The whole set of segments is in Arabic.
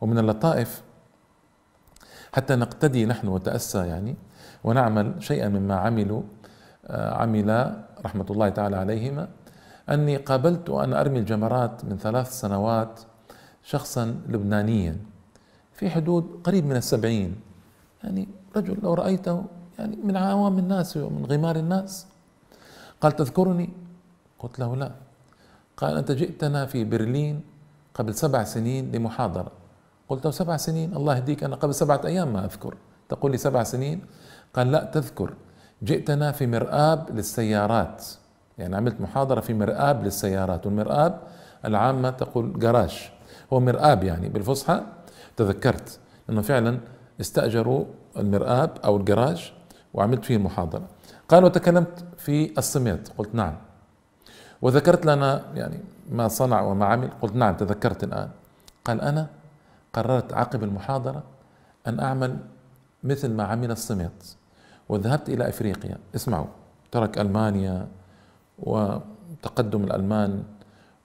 ومن اللطائف حتى نقتدي نحن وتأسى يعني ونعمل شيئا مما عملوا آه، عملا رحمة الله تعالى عليهما أني قابلت وأنا أرمي الجمرات من ثلاث سنوات شخصا لبنانيا في حدود قريب من السبعين يعني رجل لو رأيته يعني من عوام الناس ومن غمار الناس قال تذكرني قلت له لا قال أنت جئتنا في برلين قبل سبع سنين لمحاضرة قلت له سبع سنين الله يهديك أنا قبل سبعة أيام ما أذكر تقول لي سبع سنين قال لا تذكر جئتنا في مرآب للسيارات يعني عملت محاضرة في مرآب للسيارات والمرآب العامة تقول جراج هو مرآب يعني بالفصحى تذكرت أنه فعلا استأجروا المرآب أو الجراج وعملت فيه محاضرة قال وتكلمت في الصميت قلت نعم وذكرت لنا يعني ما صنع وما عمل قلت نعم تذكرت الآن قال أنا قررت عقب المحاضرة أن أعمل مثل ما عمل الصميت وذهبت إلى أفريقيا اسمعوا ترك ألمانيا وتقدم الألمان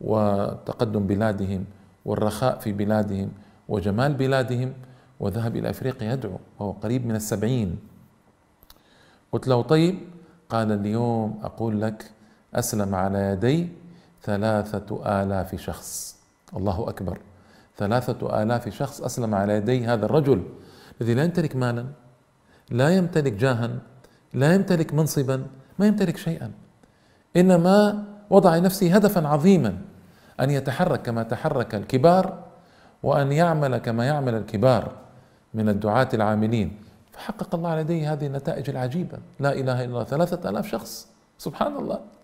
وتقدم بلادهم والرخاء في بلادهم وجمال بلادهم وذهب إلى أفريقيا يدعو وهو قريب من السبعين قلت له طيب قال اليوم أقول لك أسلم على يدي ثلاثة آلاف شخص الله أكبر ثلاثة آلاف شخص أسلم على يدي هذا الرجل الذي لا يمتلك مالا لا يمتلك جاها لا يمتلك منصبا ما يمتلك شيئا إنما وضع لنفسه هدفا عظيما أن يتحرك كما تحرك الكبار وأن يعمل كما يعمل الكبار من الدعاة العاملين فحقق الله على يديه هذه النتائج العجيبة لا إله إلا الله ثلاثة آلاف شخص سبحان الله